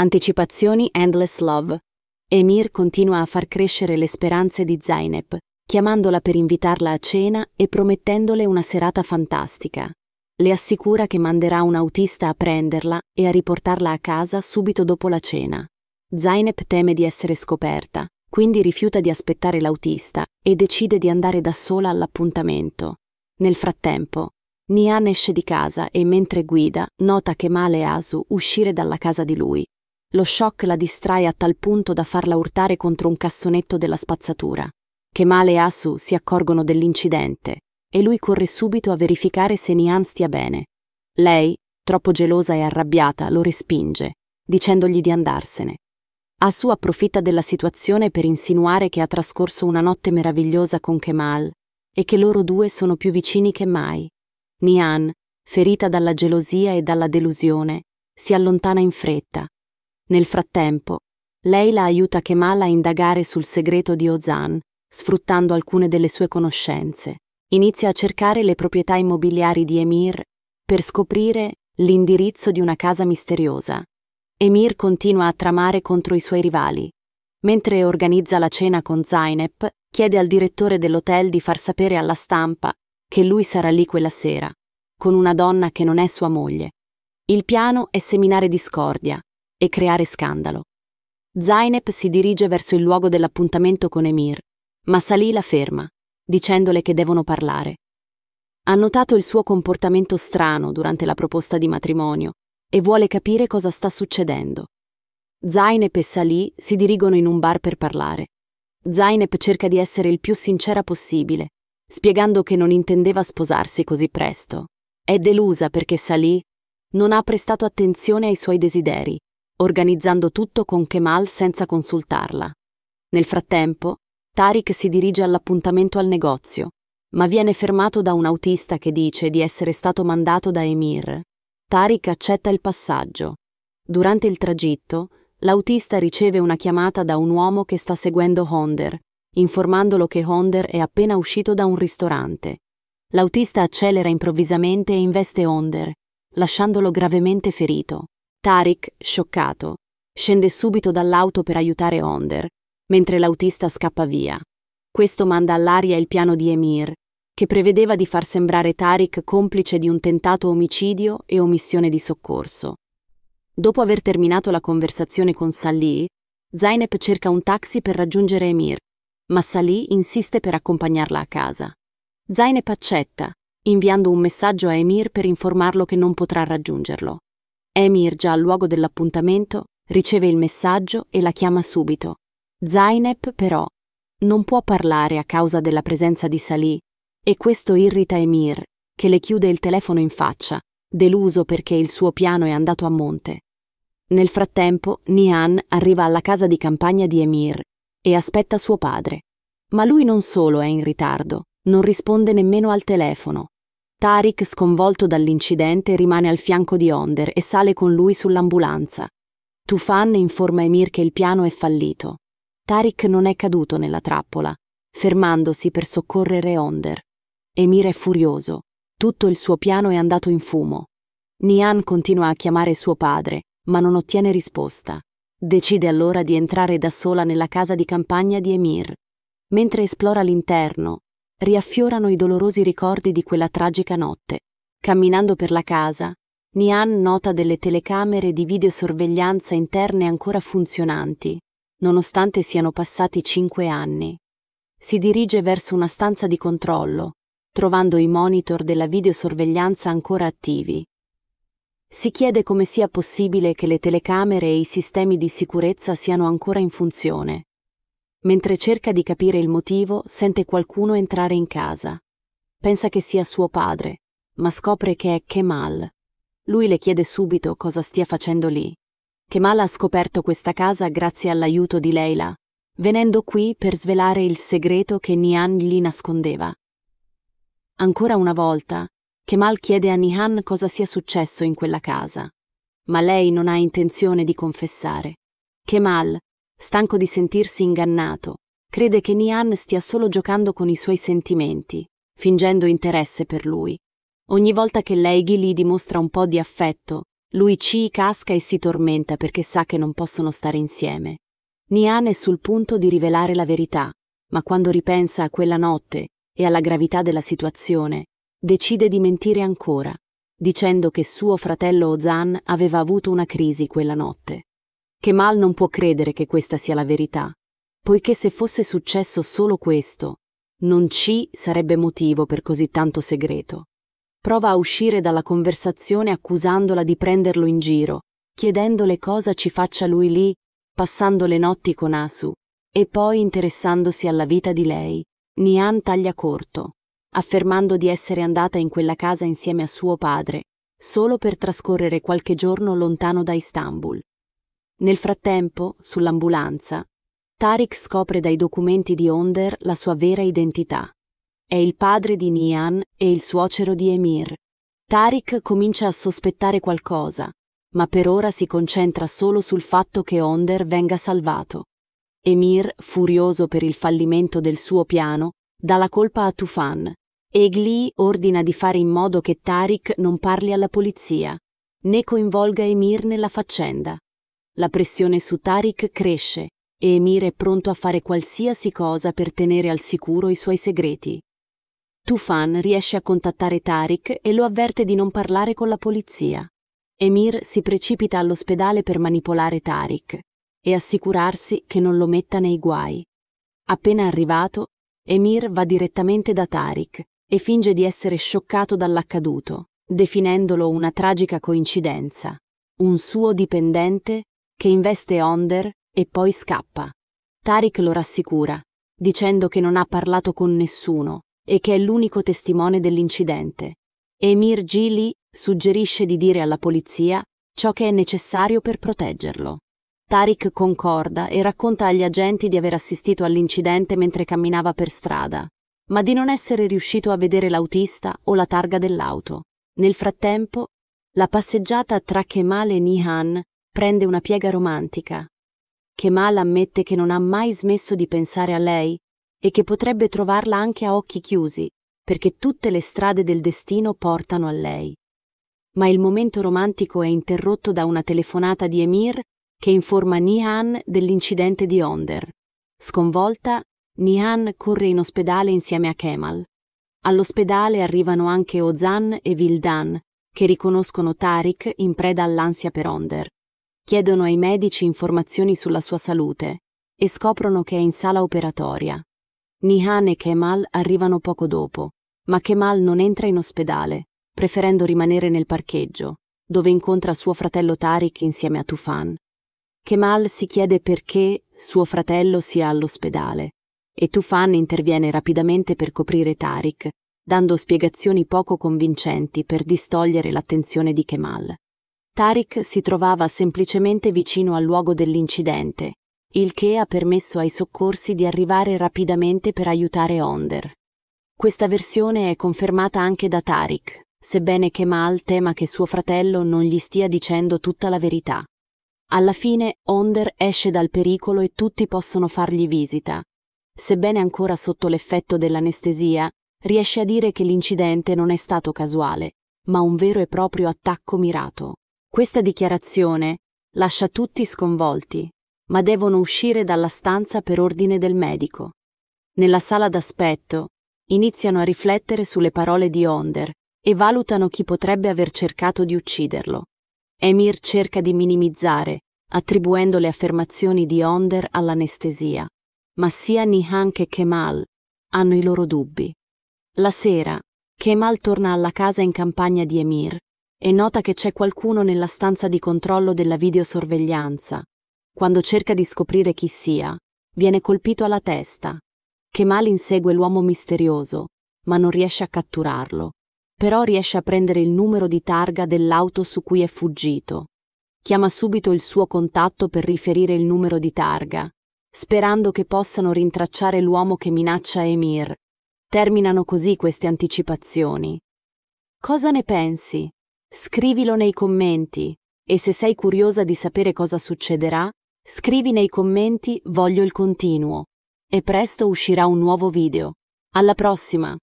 Anticipazioni Endless Love. Emir continua a far crescere le speranze di Zainep, chiamandola per invitarla a cena e promettendole una serata fantastica. Le assicura che manderà un autista a prenderla e a riportarla a casa subito dopo la cena. Zainep teme di essere scoperta, quindi rifiuta di aspettare l'autista e decide di andare da sola all'appuntamento. Nel frattempo, Nian esce di casa e mentre guida nota che male Asu uscire dalla casa di lui lo shock la distrae a tal punto da farla urtare contro un cassonetto della spazzatura. Kemale e Asu si accorgono dell'incidente e lui corre subito a verificare se Nian stia bene. Lei, troppo gelosa e arrabbiata, lo respinge, dicendogli di andarsene. Asu approfitta della situazione per insinuare che ha trascorso una notte meravigliosa con Kemal e che loro due sono più vicini che mai. Nian, ferita dalla gelosia e dalla delusione, si allontana in fretta nel frattempo, Leila aiuta Kemal a indagare sul segreto di Ozan, sfruttando alcune delle sue conoscenze. Inizia a cercare le proprietà immobiliari di Emir per scoprire l'indirizzo di una casa misteriosa. Emir continua a tramare contro i suoi rivali. Mentre organizza la cena con Zainep, chiede al direttore dell'hotel di far sapere alla stampa che lui sarà lì quella sera, con una donna che non è sua moglie. Il piano è seminare discordia, e creare scandalo. Zainep si dirige verso il luogo dell'appuntamento con Emir, ma Salì la ferma, dicendole che devono parlare. Ha notato il suo comportamento strano durante la proposta di matrimonio e vuole capire cosa sta succedendo. Zainep e Salì si dirigono in un bar per parlare. Zainep cerca di essere il più sincera possibile, spiegando che non intendeva sposarsi così presto. È delusa perché Salì non ha prestato attenzione ai suoi desideri organizzando tutto con Kemal senza consultarla. Nel frattempo, Tariq si dirige all'appuntamento al negozio, ma viene fermato da un autista che dice di essere stato mandato da Emir. Tariq accetta il passaggio. Durante il tragitto, l'autista riceve una chiamata da un uomo che sta seguendo Honder, informandolo che Honder è appena uscito da un ristorante. L'autista accelera improvvisamente e investe Honder, lasciandolo gravemente ferito. Tarik, scioccato, scende subito dall'auto per aiutare Onder, mentre l'autista scappa via. Questo manda all'aria il piano di Emir, che prevedeva di far sembrare Tarik complice di un tentato omicidio e omissione di soccorso. Dopo aver terminato la conversazione con Salih, Zainep cerca un taxi per raggiungere Emir, ma Salih insiste per accompagnarla a casa. Zainep accetta, inviando un messaggio a Emir per informarlo che non potrà raggiungerlo. Emir, già al luogo dell'appuntamento, riceve il messaggio e la chiama subito. Zainab, però, non può parlare a causa della presenza di Salì e questo irrita Emir, che le chiude il telefono in faccia, deluso perché il suo piano è andato a monte. Nel frattempo, Nian arriva alla casa di campagna di Emir e aspetta suo padre. Ma lui non solo è in ritardo, non risponde nemmeno al telefono Tariq, sconvolto dall'incidente, rimane al fianco di Onder e sale con lui sull'ambulanza. Tufan informa Emir che il piano è fallito. Tariq non è caduto nella trappola, fermandosi per soccorrere Onder. Emir è furioso. Tutto il suo piano è andato in fumo. Nian continua a chiamare suo padre, ma non ottiene risposta. Decide allora di entrare da sola nella casa di campagna di Emir. Mentre esplora l'interno, riaffiorano i dolorosi ricordi di quella tragica notte. Camminando per la casa, Nian nota delle telecamere di videosorveglianza interne ancora funzionanti, nonostante siano passati cinque anni. Si dirige verso una stanza di controllo, trovando i monitor della videosorveglianza ancora attivi. Si chiede come sia possibile che le telecamere e i sistemi di sicurezza siano ancora in funzione. Mentre cerca di capire il motivo, sente qualcuno entrare in casa. Pensa che sia suo padre, ma scopre che è Kemal. Lui le chiede subito cosa stia facendo lì. Kemal ha scoperto questa casa grazie all'aiuto di Leila, venendo qui per svelare il segreto che Nihan gli nascondeva. Ancora una volta, Kemal chiede a Nihan cosa sia successo in quella casa, ma lei non ha intenzione di confessare. Kemal, stanco di sentirsi ingannato, crede che Nian stia solo giocando con i suoi sentimenti, fingendo interesse per lui. Ogni volta che lei gli dimostra un po' di affetto, lui ci casca e si tormenta perché sa che non possono stare insieme. Nian è sul punto di rivelare la verità, ma quando ripensa a quella notte e alla gravità della situazione, decide di mentire ancora, dicendo che suo fratello Ozan aveva avuto una crisi quella notte che Mal non può credere che questa sia la verità, poiché se fosse successo solo questo, non ci sarebbe motivo per così tanto segreto. Prova a uscire dalla conversazione accusandola di prenderlo in giro, chiedendole cosa ci faccia lui lì, passando le notti con Asu, e poi interessandosi alla vita di lei. Nian taglia corto, affermando di essere andata in quella casa insieme a suo padre, solo per trascorrere qualche giorno lontano da Istanbul. Nel frattempo, sull'ambulanza, Tariq scopre dai documenti di Onder la sua vera identità. È il padre di Nian e il suocero di Emir. Tariq comincia a sospettare qualcosa, ma per ora si concentra solo sul fatto che Onder venga salvato. Emir, furioso per il fallimento del suo piano, dà la colpa a Tufan e Glee ordina di fare in modo che Tariq non parli alla polizia, né coinvolga Emir nella faccenda. La pressione su Tariq cresce e Emir è pronto a fare qualsiasi cosa per tenere al sicuro i suoi segreti. Tufan riesce a contattare Tariq e lo avverte di non parlare con la polizia. Emir si precipita all'ospedale per manipolare Tariq e assicurarsi che non lo metta nei guai. Appena arrivato, Emir va direttamente da Tariq e finge di essere scioccato dall'accaduto, definendolo una tragica coincidenza, un suo dipendente che investe Onder e poi scappa. Tarik lo rassicura, dicendo che non ha parlato con nessuno e che è l'unico testimone dell'incidente. Emir Gili suggerisce di dire alla polizia ciò che è necessario per proteggerlo. Tarik concorda e racconta agli agenti di aver assistito all'incidente mentre camminava per strada, ma di non essere riuscito a vedere l'autista o la targa dell'auto. Nel frattempo, la passeggiata tra Kemal e Nihan prende una piega romantica. Kemal ammette che non ha mai smesso di pensare a lei e che potrebbe trovarla anche a occhi chiusi, perché tutte le strade del destino portano a lei. Ma il momento romantico è interrotto da una telefonata di Emir che informa Nihan dell'incidente di Onder. Sconvolta, Nihan corre in ospedale insieme a Kemal. All'ospedale arrivano anche Ozan e Vildan, che riconoscono Tariq in preda all'ansia per Onder chiedono ai medici informazioni sulla sua salute e scoprono che è in sala operatoria. Nihan e Kemal arrivano poco dopo, ma Kemal non entra in ospedale, preferendo rimanere nel parcheggio, dove incontra suo fratello Tariq insieme a Tufan. Kemal si chiede perché suo fratello sia all'ospedale e Tufan interviene rapidamente per coprire Tariq, dando spiegazioni poco convincenti per distogliere l'attenzione di Kemal. Tariq si trovava semplicemente vicino al luogo dell'incidente, il che ha permesso ai soccorsi di arrivare rapidamente per aiutare Onder. Questa versione è confermata anche da Tariq, sebbene Kemal tema che suo fratello non gli stia dicendo tutta la verità. Alla fine Onder esce dal pericolo e tutti possono fargli visita. Sebbene ancora sotto l'effetto dell'anestesia, riesce a dire che l'incidente non è stato casuale, ma un vero e proprio attacco mirato. Questa dichiarazione lascia tutti sconvolti, ma devono uscire dalla stanza per ordine del medico. Nella sala d'aspetto iniziano a riflettere sulle parole di Onder e valutano chi potrebbe aver cercato di ucciderlo. Emir cerca di minimizzare, attribuendo le affermazioni di Onder all'anestesia, ma sia Nihan che Kemal hanno i loro dubbi. La sera, Kemal torna alla casa in campagna di Emir e nota che c'è qualcuno nella stanza di controllo della videosorveglianza. Quando cerca di scoprire chi sia, viene colpito alla testa. Kemal insegue l'uomo misterioso, ma non riesce a catturarlo. Però riesce a prendere il numero di targa dell'auto su cui è fuggito. Chiama subito il suo contatto per riferire il numero di targa, sperando che possano rintracciare l'uomo che minaccia Emir. Terminano così queste anticipazioni. Cosa ne pensi? Scrivilo nei commenti e se sei curiosa di sapere cosa succederà, scrivi nei commenti voglio il continuo. E presto uscirà un nuovo video. Alla prossima!